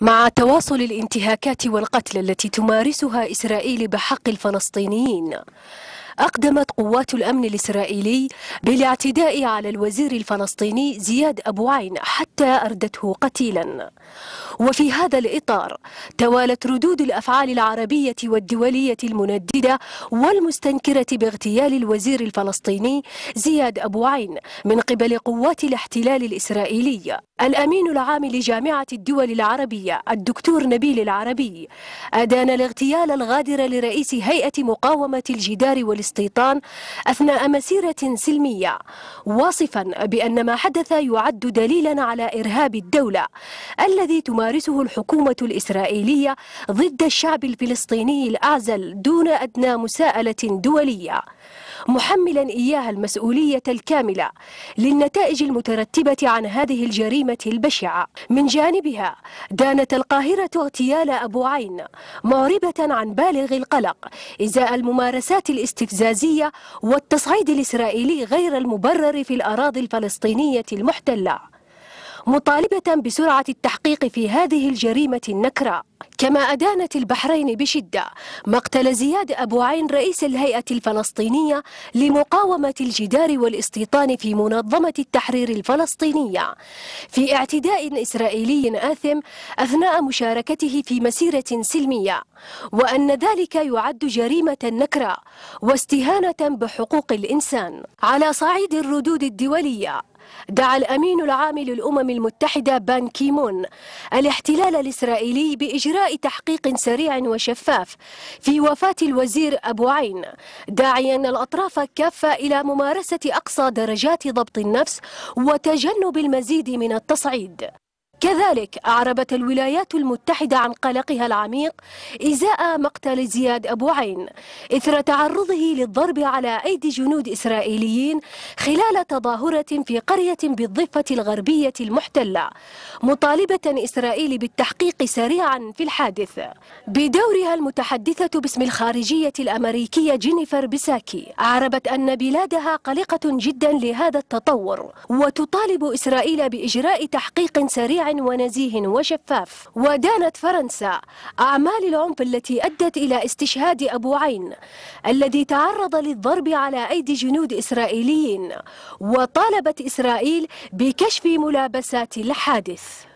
مع تواصل الانتهاكات والقتل التي تمارسها إسرائيل بحق الفلسطينيين أقدمت قوات الأمن الإسرائيلي بالاعتداء على الوزير الفلسطيني زياد أبو عين حتى أردته قتيلا وفي هذا الإطار توالت ردود الأفعال العربية والدولية المنددة والمستنكرة باغتيال الوزير الفلسطيني زياد أبو عين من قبل قوات الاحتلال الإسرائيلي الأمين العام لجامعة الدول العربية الدكتور نبيل العربي أدان الاغتيال الغادر لرئيس هيئة مقاومة الجدار والاستيطان أثناء مسيرة سلمية واصفا بأن ما حدث يعد دليلا على إرهاب الدولة الذي تمارسه الحكومة الإسرائيلية ضد الشعب الفلسطيني الأعزل دون أدنى مساءلة دولية محملا إياها المسؤولية الكاملة للنتائج المترتبة عن هذه الجريمة البشعة من جانبها دانت القاهرة اغتيال أبو عين معربة عن بالغ القلق إزاء الممارسات الاستفزازية والتصعيد الإسرائيلي غير المبرر في الأراضي الفلسطينية المحتلة مطالبة بسرعة التحقيق في هذه الجريمة النكراء كما أدانت البحرين بشدة مقتل زياد أبو عين رئيس الهيئة الفلسطينية لمقاومة الجدار والاستيطان في منظمة التحرير الفلسطينية في اعتداء إسرائيلي آثم أثناء مشاركته في مسيرة سلمية وأن ذلك يعد جريمة نكراء واستهانة بحقوق الإنسان على صعيد الردود الدولية دعا الأمين العام للأمم المتحدة بان كيمون الاحتلال الإسرائيلي بإجراء تحقيق سريع وشفاف في وفاة الوزير أبو عين داعيا الأطراف كافة إلى ممارسة أقصى درجات ضبط النفس وتجنب المزيد من التصعيد كذلك أعربت الولايات المتحدة عن قلقها العميق إزاء مقتل زياد أبو عين إثر تعرضه للضرب على أيدي جنود إسرائيليين خلال تظاهرة في قرية بالضفة الغربية المحتلة مطالبة إسرائيل بالتحقيق سريعا في الحادث بدورها المتحدثة باسم الخارجية الأمريكية جينيفر بساكي أعربت أن بلادها قلقة جدا لهذا التطور وتطالب إسرائيل بإجراء تحقيق سريع ونزيه وشفاف ودانت فرنسا أعمال العنف التي أدت إلى استشهاد أبو عين الذي تعرض للضرب على أيدي جنود إسرائيليين وطالبت إسرائيل بكشف ملابسات الحادث